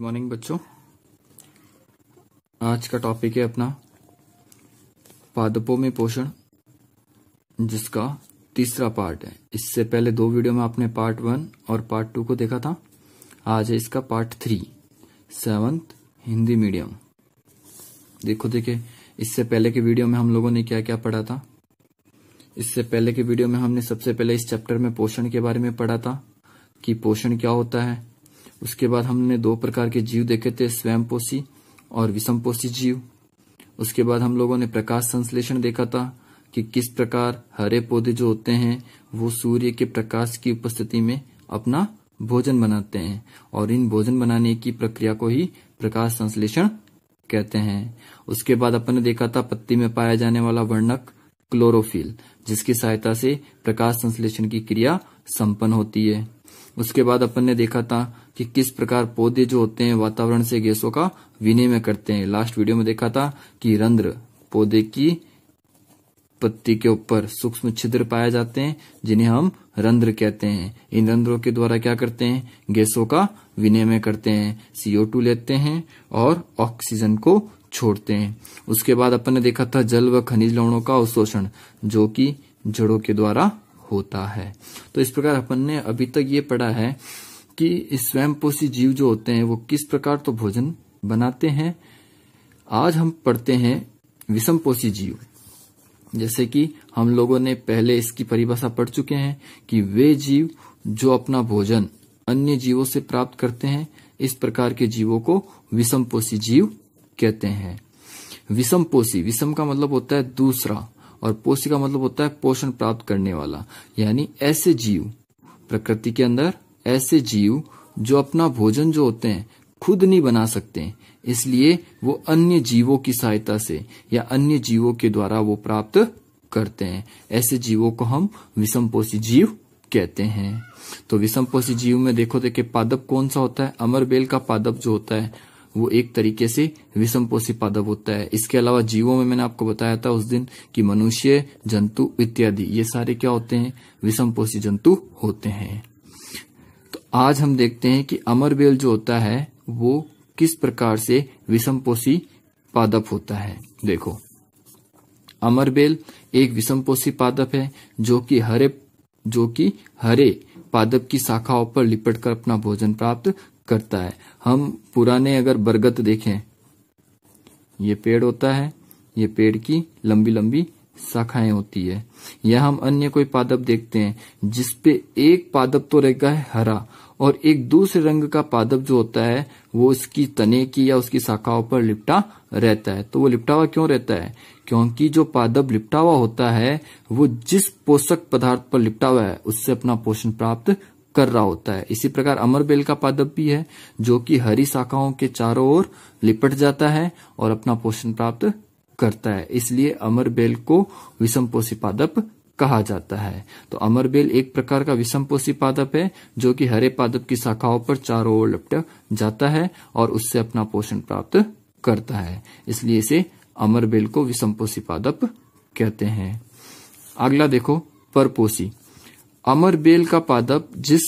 good morning बच्चों आज का टॉपिक है अपना पादपों में पोषण जिसका तीसरा पार्ट है इससे पहले दो वीडियो में आपने पार्ट वन और पार्ट टू को देखा था आज है इसका part three seventh Hindi medium देखो देखे इससे पहले के वीडियो में हम लोगों ने क्या क्या पढ़ा था इससे पहले के वीडियो में हमने सबसे पहले इस चैप्टर में पोषण के बारे में पढ़ा था कि पोषण क्या होता है उसके बाद हमने दो प्रकार के जीव देखे थे स्वयंपोषी और विषमपोषी जीव उसके बाद हम लोगों ने प्रकाश संश्लेषण देखा था कि किस प्रकार हरे पौधे जो होते हैं वो सूर्य के प्रकाश की उपस्थिति में अपना भोजन बनाते हैं और इन भोजन बनाने की प्रक्रिया को ही प्रकाश संश्लेषण कहते हैं उसके बाद अपन ने देखा था पत्ती में पाया जाने वाला वर्णक क्लोरोफिल जिसकी सहायता से प्रकाश संश्लेषण की क्रिया संपन्न होती है उसके बाद अपन ने देखा था कि किस प्रकार पौधे जो होते हैं वातावरण से गैसों का विनिमय करते हैं लास्ट वीडियो में देखा था कि रंध्र पौधे की पत्ती के ऊपर सूक्ष्म छिद्र पाए जाते हैं जिन्हें हम रंध्र कहते हैं इन रंध्रों के द्वारा क्या करते हैं गैसों का विनिमय करते हैं सीओ टू लेते हैं और ऑक्सीजन को छोड़ते हैं उसके बाद अपन ने देखा था जल व खनिज लवणों का अवशोषण जो कि जड़ों के द्वारा होता है तो इस प्रकार अपन ने अभी तक ये पढ़ा है कि स्वयंपोषी जीव जो होते हैं वो किस प्रकार तो भोजन बनाते हैं आज हम पढ़ते हैं पोषी जीव जैसे कि हम लोगों ने पहले इसकी परिभाषा पढ़ चुके हैं कि वे जीव जो अपना भोजन अन्य जीवों से प्राप्त करते हैं इस प्रकार के जीवों को विषम जीव कहते हैं विषम पोषी विषम का मतलब होता है दूसरा और पोष्य का मतलब होता है पोषण प्राप्त करने वाला यानी ऐसे जीव प्रकृति के अंदर ऐसे जीव जो अपना भोजन जो होते हैं खुद नहीं बना सकते इसलिए वो अन्य जीवों की सहायता से या अन्य जीवों के द्वारा वो प्राप्त करते हैं ऐसे जीवों को हम विषम जीव कहते हैं तो विषम जीव में देखो देखे तो पादप कौन सा होता है अमरबेल का पादप जो होता है वो एक तरीके से विषमपोषी पादप होता है इसके अलावा जीवों में मैंने आपको बताया था उस दिन कि मनुष्य जंतु इत्यादि ये सारे क्या होते हैं विषमपोषी जंतु होते हैं तो आज हम देखते हैं कि अमर बेल जो होता है वो किस प्रकार से विषमपोषी पादप होता है देखो अमर बेल एक विषमपोषी पादप है जो कि हरे जो कि हरे पादप की शाखाओं पर लिपट कर अपना भोजन प्राप्त करता है हम पुराने अगर बरगद देखें ये पेड़ होता है ये पेड़ की लंबी लंबी शाखाएं होती है या हम अन्य कोई पादप देखते हैं जिसपे एक पादप तो रहता है हरा और एक दूसरे रंग का पादप जो होता है वो उसकी तने की या उसकी शाखाओं पर लिपटा रहता है तो वो लिपटा हुआ क्यों रहता है क्योंकि जो पादप लिपटा हुआ होता है वो जिस पोषक पदार्थ पर लिपटा हुआ है उससे अपना पोषण प्राप्त कर रहा होता है इसी प्रकार अमर बेल का पादप भी है जो कि हरी शाखाओं के चारों ओर लिपट जाता है और अपना पोषण प्राप्त करता है इसलिए अमर बेल को पोषी पादप कहा जाता है तो अमर बेल एक प्रकार का पोषी पादप है जो कि हरे पादप की शाखाओं पर चारों ओर लिपट जाता है और उससे अपना पोषण प्राप्त करता है इसलिए इसे अमर बेल को पोषी पादप कहते हैं अगला देखो परपोषी अमर बेल का पादप जिस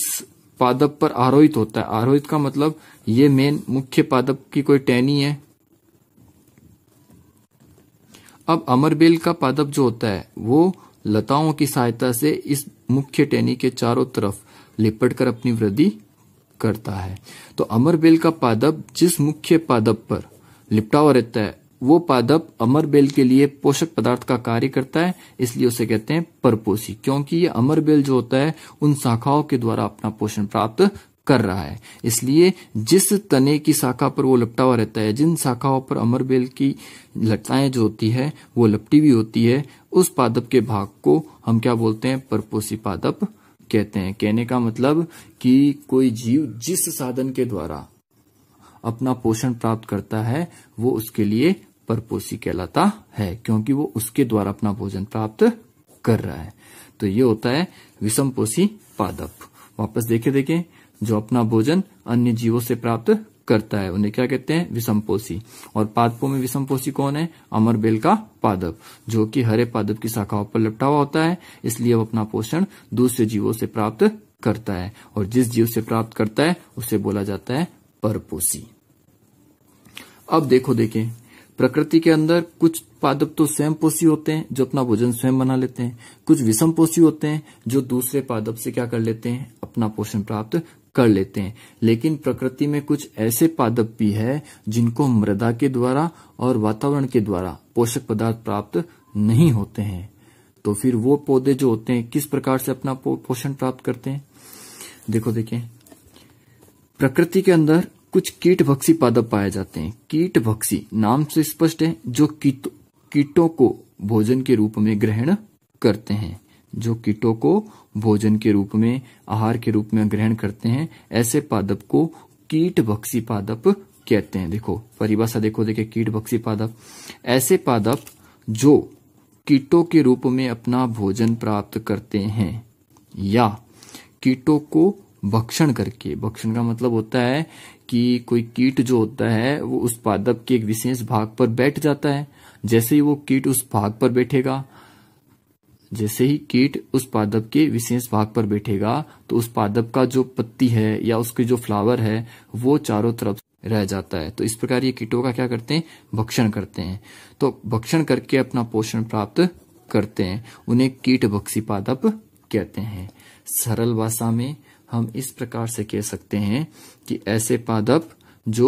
पादप पर आरोहित होता है आरोहित का मतलब ये मेन मुख्य पादप की कोई टहनी है अब अमर बेल का पादप जो होता है वो लताओं की सहायता से इस मुख्य टहनी के चारों तरफ लिपट कर अपनी वृद्धि करता है तो अमर बेल का पादप जिस मुख्य पादप पर लिपटा हुआ रहता है वो पादप अमर बेल के लिए पोषक पदार्थ का कार्य करता है इसलिए उसे कहते हैं परपोषी क्योंकि ये अमर बेल जो होता है उन शाखाओं के द्वारा अपना पोषण प्राप्त कर रहा है इसलिए जिस तने की शाखा पर वो लपटा हुआ रहता है जिन शाखाओं पर अमर बेल की लटाएं जो होती है वो लपटी हुई होती है उस पादप के भाग को हम क्या बोलते हैं परपोषी पादप कहते हैं कहने का मतलब कि कोई जीव जिस साधन के द्वारा अपना पोषण प्राप्त करता है वो उसके लिए परपोषी कहलाता है क्योंकि वो उसके द्वारा अपना भोजन प्राप्त कर रहा है तो ये होता है विषमपोषी पादप वापस देखे देखें जो अपना भोजन अन्य जीवों से प्राप्त करता है उन्हें क्या कहते हैं विषमपोषी और पादपों में विषमपोषी कौन है अमर बेल का पादप जो कि हरे पादप की शाखाओं पर लपटा हुआ होता है इसलिए वो अपना पोषण दूसरे जीवों से प्राप्त करता है और जिस जीव से प्राप्त करता है उसे बोला जाता है परपोषी अब देखो देखें प्रकृति के अंदर कुछ पादप तो स्वयं पोषी होते हैं जो अपना भोजन स्वयं बना लेते हैं कुछ विषम पोषी होते हैं जो दूसरे पादप से क्या कर लेते हैं अपना पोषण प्राप्त कर लेते हैं लेकिन प्रकृति में कुछ ऐसे पादप भी है जिनको मृदा के द्वारा और वातावरण के द्वारा पोषक पदार्थ प्राप्त नहीं होते हैं तो फिर वो पौधे जो होते हैं किस प्रकार से अपना पोषण प्राप्त करते हैं देखो देखें प्रकृति के अंदर कुछ कीट भक्सी पादप पाए जाते हैं कीट भक्सी नाम से स्पष्ट है जो कीट कीटों को भोजन के रूप में ग्रहण करते हैं जो कीटों को भोजन के रूप में आहार के रूप में ग्रहण करते हैं ऐसे पादप को कीट भक्सी पादप कहते हैं देखो परिभाषा देखो देखे कीट भक्सी पादप ऐसे पादप जो कीटों के रूप में अपना भोजन प्राप्त करते हैं या कीटों को भक्षण करके भक्षण का मतलब होता है कि कोई कीट जो होता है वो उस पादप के एक विशेष भाग पर बैठ जाता है जैसे ही वो कीट उस भाग पर बैठेगा जैसे ही कीट उस पादप के विशेष भाग पर बैठेगा तो उस पादप का जो पत्ती है या उसके जो फ्लावर है वो चारों तरफ रह जाता है तो इस प्रकार ये कीटों का क्या करते हैं भक्षण करते हैं तो भक्षण करके अपना पोषण प्राप्त करते हैं उन्हें कीट भक्सी पादप कहते हैं सरल भाषा में हम इस प्रकार से कह सकते हैं कि ऐसे पादप जो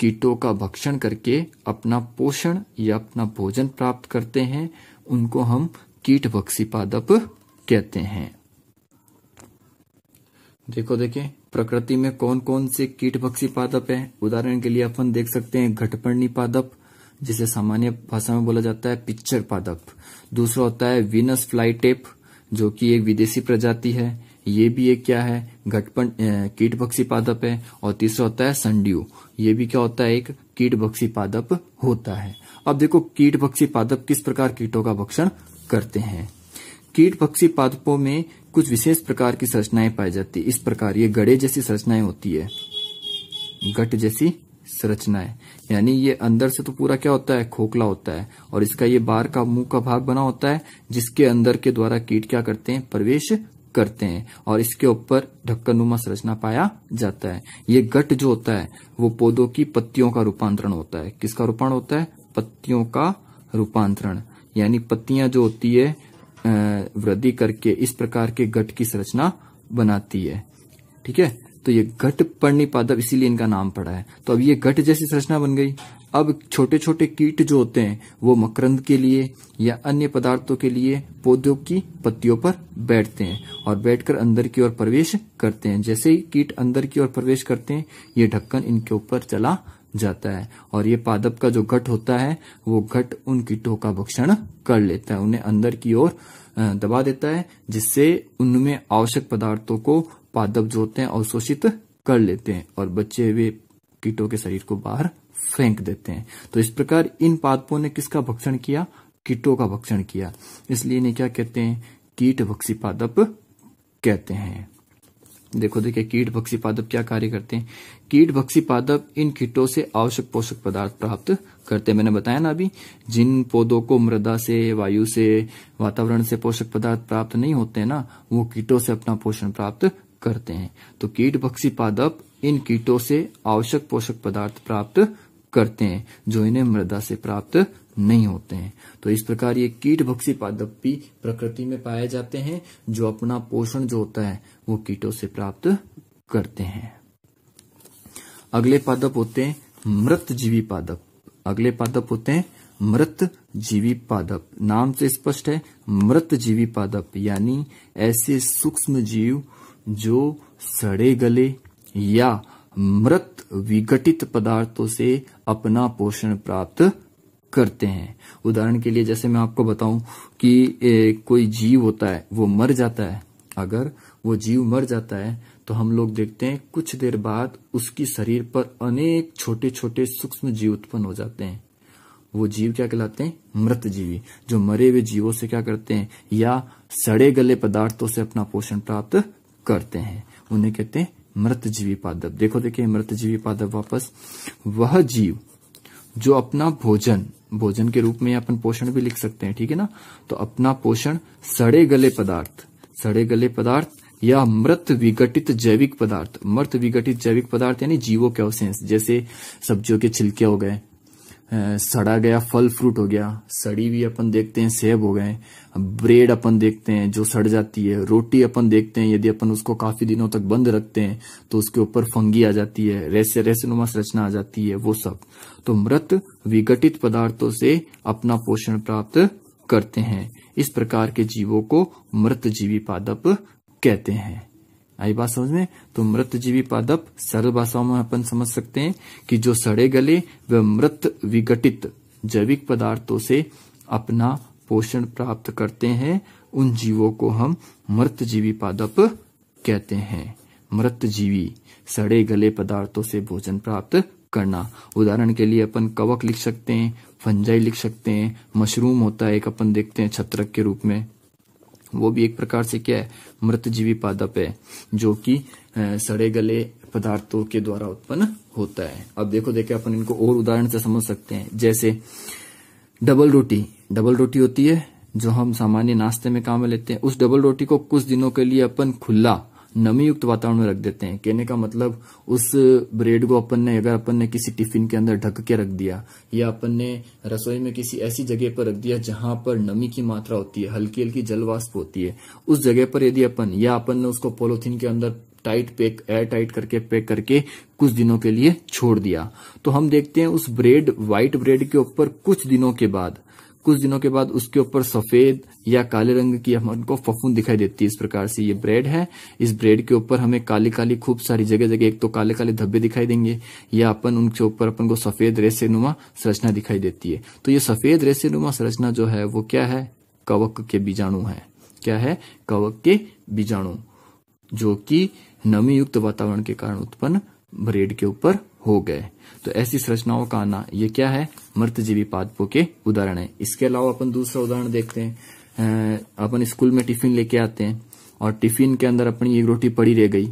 कीटों का भक्षण करके अपना पोषण या अपना भोजन प्राप्त करते हैं उनको हम कीट भक्सी पादप कहते हैं देखो देखें प्रकृति में कौन कौन से कीट भक्सी पादप है उदाहरण के लिए अपन देख सकते हैं घटपर्णी पादप जिसे सामान्य भाषा में बोला जाता है पिक्चर पादप दूसरा होता है विनस फ्लाई टेप जो कि एक विदेशी प्रजाति है ये भी एक क्या है घटपन कीट बक्सी पादप है और तीसरा होता है संड्यू ये भी क्या होता है एक कीट बक्सी पादप होता है अब देखो कीट बक्सी पादप किस प्रकार कीटों का भक्षण करते हैं कीट पक्षी पादपों में कुछ विशेष प्रकार की संरचनाएं पाई जाती है इस प्रकार ये गड़े जैसी संरचनाएं होती है गट जैसी संरचनाएं यानी ये अंदर से तो पूरा क्या होता है खोखला होता है और इसका ये बार का मुंह का भाग बना होता है जिसके अंदर के द्वारा कीट क्या करते हैं प्रवेश करते हैं और इसके ऊपर ढक्कनुमा संरचना पाया जाता है ये गट जो होता है वो पौधों की पत्तियों का रूपांतरण होता है किसका रूपांतरण होता है पत्तियों का रूपांतरण यानी पत्तियां जो होती है वृद्धि करके इस प्रकार के गट की संरचना बनाती है ठीक है तो ये घट पर्णिपादप इसीलिए इनका नाम पड़ा है तो अब ये घट जैसी संरचना बन गई अब छोटे छोटे कीट जो होते हैं वो मकरंद के लिए या अन्य पदार्थों के लिए पौधों की पत्तियों पर बैठते हैं और बैठकर अंदर की ओर प्रवेश करते हैं जैसे ही कीट अंदर की ओर प्रवेश करते हैं ये ढक्कन इनके ऊपर चला जाता है और ये पादप का जो घट होता है वो घट उन कीटों का भक्षण कर लेता है उन्हें अंदर की ओर दबा देता है जिससे उनमें आवश्यक पदार्थों को पादप जो होते हैं अवशोषित कर लेते हैं और बच्चे वे कीटों के शरीर को बाहर फेंक देते हैं तो इस प्रकार इन पादपों ने किसका भक्षण किया कीटों का भक्षण किया इसलिए इन्हें क्या कहते हैं कीट भक्षी पादप कहते हैं देखो देखिए कीट भक्षी पादप क्या कार्य करते हैं कीट भक्षी पादप इन कीटों से आवश्यक पोषक पदार्थ प्राप्त करते हैं मैंने बताया ना अभी जिन पौधों को मृदा से वायु से वातावरण से पोषक पदार्थ प्राप्त नहीं होते ना वो कीटों से अपना पोषण प्राप्त करते हैं तो कीट भक्षी पादप इन कीटों से आवश्यक पोषक पदार्थ प्राप्त करते हैं जो इन्हें मृदा से प्राप्त नहीं होते हैं तो इस प्रकार ये कीट पादप भी प्रकृति में पाए जाते हैं जो अपना पोषण जो होता है वो कीटों से प्राप्त करते हैं अगले पादप होते हैं मृत जीवी पादप अगले पादप होते हैं मृत जीवी पादप नाम से स्पष्ट है मृत जीवी पादप यानी ऐसे सूक्ष्म जीव जो सड़े गले या मृत विघटित पदार्थों से अपना पोषण प्राप्त करते हैं उदाहरण के लिए जैसे मैं आपको बताऊं कि ए, कोई जीव होता है वो मर जाता है अगर वो जीव मर जाता है तो हम लोग देखते हैं कुछ देर बाद उसकी शरीर पर अनेक छोटे छोटे सूक्ष्म जीव उत्पन्न हो जाते हैं वो जीव क्या कहलाते हैं मृत जीवी जो मरे हुए जीवों से क्या करते हैं या सड़े गले पदार्थों से अपना पोषण प्राप्त करते हैं उन्हें कहते हैं मृत जीवी पादप देखो देखिए मृत जीवी पादप वापस वह जीव जो अपना भोजन भोजन के रूप में अपन पोषण भी लिख सकते हैं ठीक है ना तो अपना पोषण सड़े गले पदार्थ सड़े गले पदार्थ या मृत विघटित जैविक पदार्थ मृत विघटित जैविक पदार्थ यानी जीवो अवशेष जैसे सब्जियों के छिलके हो गए सड़ा गया फल फ्रूट हो गया सड़ी भी अपन देखते हैं सेब हो गए ब्रेड अपन देखते हैं जो सड़ जाती है रोटी अपन देखते हैं यदि अपन उसको काफी दिनों तक बंद रखते हैं तो उसके ऊपर फंगी आ जाती है रेसे नुमा संरचना आ जाती है वो सब तो मृत विघटित पदार्थों से अपना पोषण प्राप्त करते हैं इस प्रकार के जीवों को मृत जीवी पादप कहते हैं आई बात समझ में तो मृत जीवी पादप सरल भाषाओं में अपन समझ सकते हैं कि जो सड़े गले व मृत विघटित जैविक पदार्थों से अपना पोषण प्राप्त करते हैं उन जीवों को हम मृत जीवी पादप कहते हैं मृत जीवी सड़े गले पदार्थों से भोजन प्राप्त करना उदाहरण के लिए अपन कवक लिख सकते हैं फंजाई लिख सकते हैं मशरूम होता है एक अपन देखते हैं छत्रक के रूप में वो भी एक प्रकार से क्या है मृतजीवी पादप है जो कि सड़े गले पदार्थों के द्वारा उत्पन्न होता है अब देखो देखे अपन इनको और उदाहरण से समझ सकते हैं जैसे डबल रोटी डबल रोटी होती है जो हम सामान्य नाश्ते में काम में लेते हैं उस डबल रोटी को कुछ दिनों के लिए अपन खुला नमी युक्त वातावरण में रख देते हैं कहने का मतलब उस ब्रेड को अपन ने अगर अपन ने किसी टिफिन के अंदर ढक के रख दिया या अपन ने रसोई में किसी ऐसी जगह पर रख दिया जहां पर नमी की मात्रा होती है हल्की हल्की जलवाष्प होती है उस जगह पर यदि अपन या अपन ने उसको पोलोथीन के अंदर टाइट पैक एयर टाइट करके पैक करके कुछ दिनों के लिए छोड़ दिया तो हम देखते हैं उस ब्रेड व्हाइट ब्रेड के ऊपर कुछ दिनों के बाद कुछ दिनों के बाद उसके ऊपर सफेद या काले रंग की उनको फफून दिखाई देती है इस प्रकार से ये ब्रेड है इस ब्रेड के ऊपर हमें काली काली खूब सारी जगह जगह एक तो काले काले धब्बे दिखाई देंगे या अपन उनके ऊपर अपन को सफेद रेसे नुमा संरचना दिखाई देती है तो ये सफेद रेसे नुमा संरचना जो है वो क्या है कवक के बीजाणु है क्या है कवक के बीजाणु जो कि नमी युक्त वातावरण के कारण उत्पन्न ब्रेड के ऊपर हो गए तो ऐसी संरचनाओं का आना ये क्या है जीवी पादपों के उदाहरण है इसके अलावा अपन दूसरा उदाहरण देखते हैं अपन स्कूल में टिफिन लेके आते हैं और टिफिन के अंदर अपनी एक रोटी पड़ी रह गई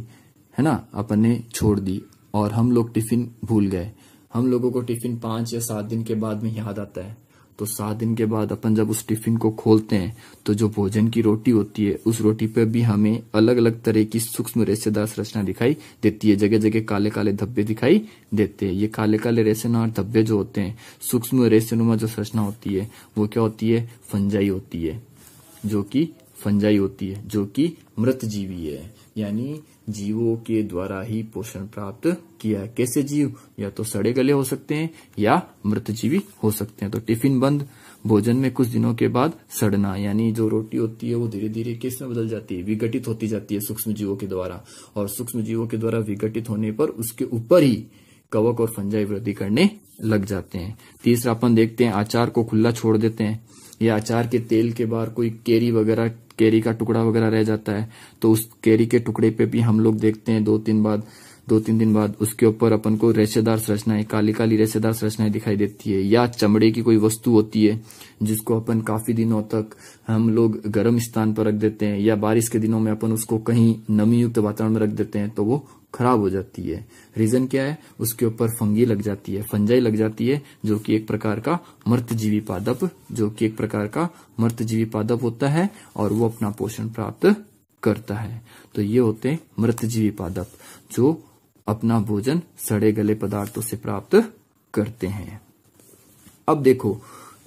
है ना अपन ने छोड़ दी और हम लोग टिफिन भूल गए हम लोगों को टिफिन पांच या सात दिन के बाद में याद आता है तो सात दिन के बाद अपन जब उस टिफिन को खोलते हैं तो जो भोजन की रोटी होती है उस रोटी पे भी हमें अलग अलग तरह की सूक्ष्म रेशेदार संरचना दिखाई देती है जगह जगह काले काले धब्बे दिखाई देते हैं ये काले काले रेशेना धब्बे जो होते हैं सूक्ष्म रेशेनुमा जो संरचना होती है वो क्या होती है फंजाई होती है जो की फंजाई होती है जो की मृत जीवी है यानी जीवों के द्वारा ही पोषण प्राप्त किया है कैसे जीव या तो सड़े गले हो सकते हैं या मृत जीवी हो सकते हैं तो टिफिन बंद भोजन में कुछ दिनों के बाद सड़ना यानी जो रोटी होती है वो धीरे धीरे किस में बदल जाती है विघटित होती जाती है सूक्ष्म जीवों के द्वारा और सूक्ष्म जीवों के द्वारा विघटित होने पर उसके ऊपर ही कवक और फंजाई वृद्धि करने लग जाते हैं तीसरा अपन देखते हैं आचार को खुला छोड़ देते हैं या आचार के तेल के बाहर कोई केरी वगैरह कैरी का टुकड़ा वगैरह रह जाता है तो उस कैरी के टुकड़े पे भी हम लोग देखते हैं दो तीन बाद दो तीन दिन बाद उसके ऊपर अपन को रेशेदार संरचनाएं काली काली रेशेदार संरचनाएं दिखाई देती है या चमड़े की कोई वस्तु होती है जिसको अपन काफी दिनों तक हम लोग गर्म स्थान पर रख देते हैं या बारिश के दिनों में अपन उसको कहीं नमी युक्त वातावरण में रख देते हैं तो वो खराब हो जाती है रीजन क्या है उसके ऊपर फंगी लग जाती है फंजाई लग जाती है जो कि एक प्रकार का मर्तजीवी पादप जो कि एक प्रकार का मर्तजीवी पादप होता है और वो अपना पोषण प्राप्त करता है तो ये होते हैं मृतजीवी पादप जो अपना भोजन सड़े गले पदार्थों से प्राप्त करते हैं अब देखो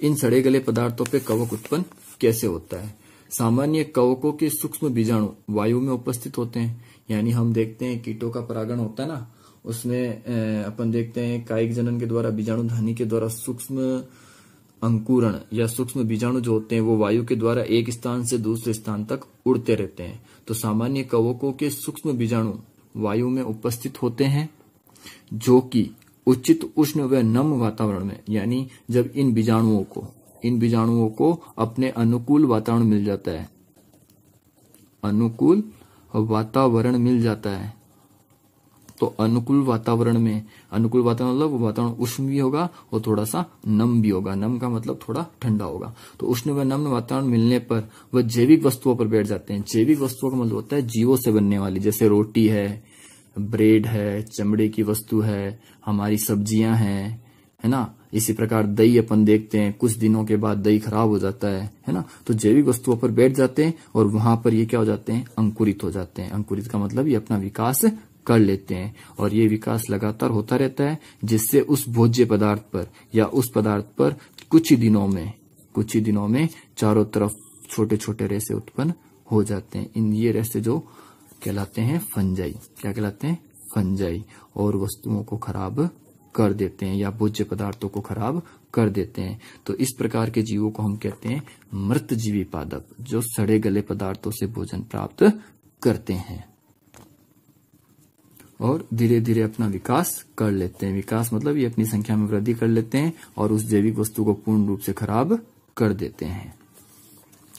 इन सड़े गले पदार्थों पे कवक उत्पन्न कैसे होता है सामान्य कवकों के सूक्ष्म बीजाणु वायु में उपस्थित होते हैं यानी हम देखते हैं कीटों का परागण होता है ना उसमें अपन देखते हैं कायिक जनन के द्वारा बीजाणु धानी के द्वारा सूक्ष्म अंकुरण या सूक्ष्म बीजाणु जो होते हैं वो वायु के द्वारा एक स्थान से दूसरे स्थान तक उड़ते रहते हैं तो सामान्य कवकों के सूक्ष्म बीजाणु वायु में उपस्थित होते हैं जो कि उचित उष्ण व नम वातावरण में यानी जब इन बीजाणुओं को इन बीजाणुओं को अपने अनुकूल वातावरण मिल जाता है अनुकूल वातावरण मिल जाता है तो अनुकूल वातावरण में अनुकूल वातावरण मतलब वातावरण उष्ण भी होगा और थोड़ा सा नम भी होगा नम का मतलब थोड़ा ठंडा होगा तो उष्ण व नम्न वातावरण मिलने पर वह जैविक वस्तुओं पर बैठ जाते हैं जैविक वस्तुओं का मतलब होता है जीवों से बनने वाली जैसे रोटी है ब्रेड है चमड़े की वस्तु है हमारी सब्जियां हैं है ना इसी प्रकार दही अपन देखते हैं कुछ दिनों के बाद दही खराब हो जाता है है ना तो जैविक वस्तुओं पर बैठ जाते हैं और वहां पर ये क्या हो जाते हैं अंकुरित हो जाते हैं अंकुरित का मतलब ये अपना विकास कर लेते हैं और ये विकास लगातार होता रहता है जिससे उस भोज्य पदार्थ पर या उस पदार्थ पर कुछ ही दिनों में कुछ ही दिनों में चारों तरफ छोटे छोटे रेसे उत्पन्न हो जाते हैं इन ये रेसे जो कहलाते हैं फंजाई क्या कहलाते हैं फंजाई और वस्तुओं को खराब कर देते हैं या भोज्य पदार्थों को खराब कर देते हैं तो इस प्रकार के जीवों को हम कहते हैं मृत जीवी पादप जो सड़े गले पदार्थों से भोजन प्राप्त करते हैं और धीरे धीरे अपना विकास कर लेते हैं विकास मतलब ये अपनी संख्या में वृद्धि कर लेते हैं और उस जैविक वस्तु को पूर्ण रूप से खराब कर देते हैं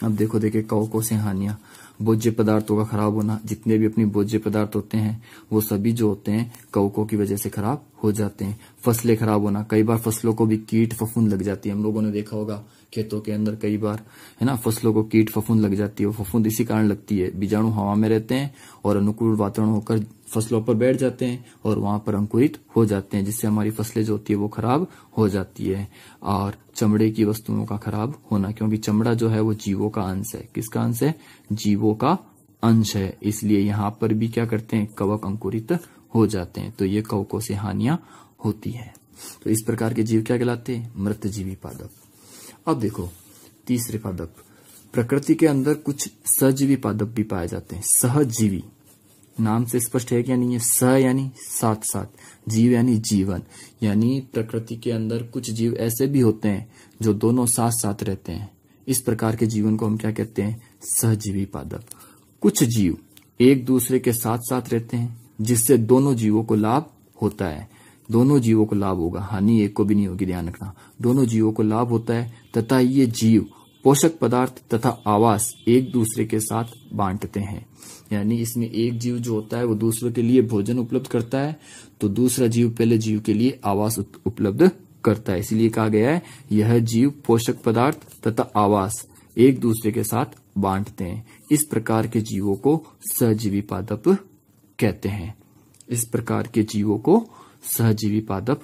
अब देखो देखे कवकों से हानिया भोज्य पदार्थों का खराब होना जितने भी अपने भोज्य पदार्थ होते हैं वो सभी जो होते हैं कवकों की वजह से खराब हो जाते हैं फसलें खराब होना कई बार फसलों को भी कीट फफूंद लग जाती है हम लोगों ने देखा होगा खेतों के अंदर कई बार है ना फसलों को कीट फफूंद लग जाती है फफूंद इसी कारण लगती है बीजाणु हवा में रहते हैं और अनुकूल वातावरण होकर फसलों पर बैठ जाते हैं और वहां पर अंकुरित हो जाते हैं जिससे हमारी फसलें जो होती है वो खराब हो जाती है और चमड़े की वस्तुओं का खराब होना क्योंकि चमड़ा जो है वो जीवों का अंश है किसका अंश है जीवों का अंश है इसलिए यहाँ पर भी क्या करते हैं कवक अंकुरित हो जाते हैं तो ये कवकों से हानियां होती है तो इस प्रकार के जीव क्या कहलाते हैं मृत जीवी पादप अब देखो तीसरे पादप प्रकृति के अंदर कुछ सजीवी पादप भी पाए जाते हैं सहजीवी नाम से स्पष्ट है क्या नहीं है स यानी साथ साथ जीव यानी जीवन यानी प्रकृति के अंदर कुछ जीव ऐसे भी होते हैं जो दोनों साथ साथ रहते हैं इस प्रकार के जीवन को हम क्या कहते हैं सहजीवी पादप कुछ जीव एक दूसरे के साथ साथ रहते हैं जिससे दोनों जीवों को लाभ होता है दोनों जीवों को लाभ होगा हानि एक को भी नहीं होगी ध्यान रखना दोनों जीवों को लाभ होता है तथा ये जीव पोषक पदार्थ तथा आवास एक दूसरे के साथ बांटते हैं यानी इसमें एक जीव जो होता है वो दूसरों के लिए भोजन उपलब्ध करता है तो दूसरा जीव पहले जीव के लिए आवास उपलब्ध करता है इसलिए कहा गया है यह जीव पोषक पदार्थ तथा आवास एक दूसरे के साथ बांटते हैं इस प्रकार के जीवों को सजीवी पादप कहते हैं इस प्रकार के जीवों को सहजीवी पादप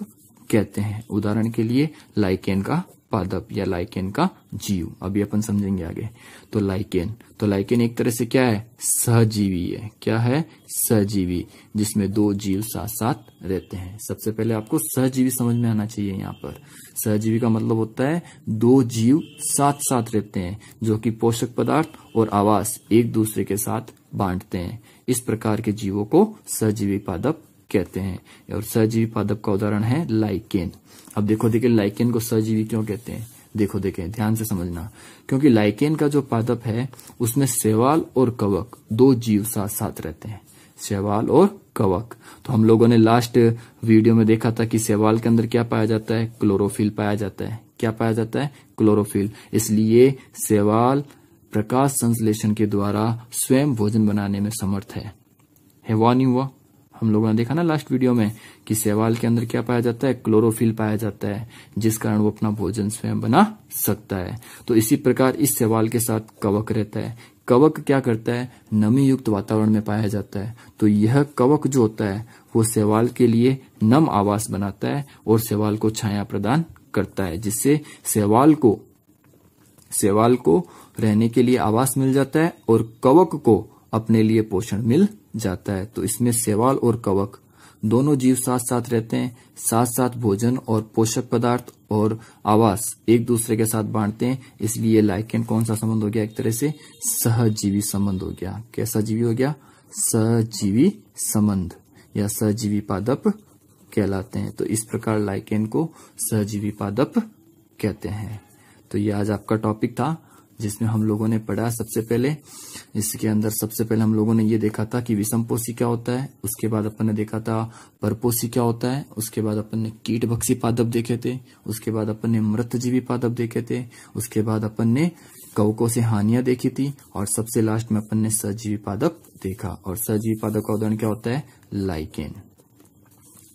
कहते हैं उदाहरण के लिए लाइकेन का पादप या लाइकेन का जीव अभी अपन समझेंगे आगे तो लाइकेन तो लाइकेन एक तरह से क्या है सहजीवी है क्या है सहजीवी जिसमें दो जीव साथ साथ रहते हैं सबसे पहले आपको सहजीवी समझ में आना चाहिए यहाँ पर सहजीवी का मतलब होता है दो जीव साथ साथ रहते हैं जो कि पोषक पदार्थ और आवास एक दूसरे के साथ बांटते हैं इस प्रकार के जीवों को सजीवी पादप कहते हैं और सजीवी पादप का उदाहरण है लाइकेन अब देखो देखिए लाइकेन को सजीवी क्यों कहते हैं देखो देखे ध्यान से समझना क्योंकि लाइकेन का जो पादप है उसमें सेवाल और कवक दो जीव साथ साथ रहते हैं सेवाल और कवक तो हम लोगों ने लास्ट वीडियो में देखा था कि सेवाल के अंदर क्या पाया जाता है क्लोरोफिल पाया जाता है क्या पाया जाता है क्लोरोफिल इसलिए सेवाल प्रकाश संश्लेषण के द्वारा स्वयं भोजन बनाने में समर्थ है हैवान हुआ हम लोगों ने देखा ना लास्ट वीडियो में कि सेवाल के अंदर क्या पाया जाता है क्लोरोफिल पाया जाता है जिस कारण वो अपना भोजन स्वयं बना सकता है तो इसी प्रकार इस सेवाल के साथ कवक रहता है कवक क्या करता है नमी युक्त वातावरण में पाया जाता है तो यह कवक जो होता है वो सेवाल के लिए नम आवास बनाता है और सेवाल को छाया प्रदान करता है जिससे सेवाल को सेवाल को रहने के लिए आवास मिल जाता है और कवक को अपने लिए पोषण मिल जाता है तो इसमें सेवाल और कवक दोनों जीव साथ साथ रहते हैं साथ साथ भोजन और पोषक पदार्थ और आवास एक दूसरे के साथ बांटते हैं इसलिए लाइकेन कौन सा संबंध हो गया एक तरह से सहजीवी संबंध हो गया कैसा जीवी हो गया सहजीवी संबंध या सहजीवी पादप कहलाते हैं तो इस प्रकार लाइकेन को सहजीवी पादप कहते हैं तो ये आज आपका टॉपिक था जिसमें हम लोगों ने पढ़ा सबसे पहले इसके अंदर सबसे पहले हम लोगों ने ये देखा था कि विषमपोषी क्या होता है उसके बाद अपन ने देखा था परपोषी क्या होता है उसके बाद अपन ने कीट भक्षी पादप देखे थे उसके बाद अपन ने मृत जीवी पादप देखे थे उसके बाद अपन ने कवकों से हानियां देखी थी और सबसे लास्ट में अपन ने सजीवी पादप देखा और सजीवी पादप का उदाहरण क्या होता है लाइकेन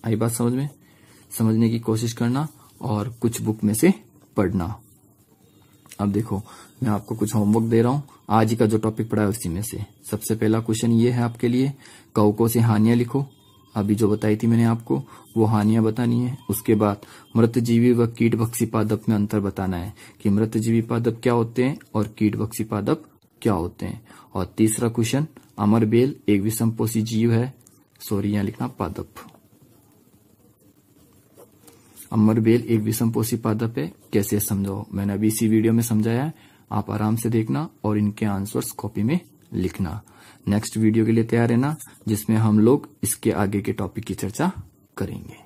आई बात समझ में समझने की कोशिश करना और कुछ बुक में से पढ़ना अब देखो मैं आपको कुछ होमवर्क दे रहा हूँ आज का जो टॉपिक पढ़ा है उसी में से सबसे पहला क्वेश्चन ये है आपके लिए कवकों से हानियां लिखो अभी जो बताई थी मैंने आपको वो हानियां बतानी है उसके बाद मृत जीवी व कीट बक्सी पादप में अंतर बताना है कि जीवी पादप क्या होते हैं और कीट बक्सी पादप क्या होते हैं और तीसरा क्वेश्चन अमर बेल एक विषम जीव है सॉरी यहाँ लिखना पादप अमर बेल एक विषमपोषी पादप है कैसे समझाओ मैंने अभी इसी वीडियो में समझाया है आप आराम से देखना और इनके आंसर्स कॉपी में लिखना नेक्स्ट वीडियो के लिए तैयार रहना जिसमें हम लोग इसके आगे के टॉपिक की चर्चा करेंगे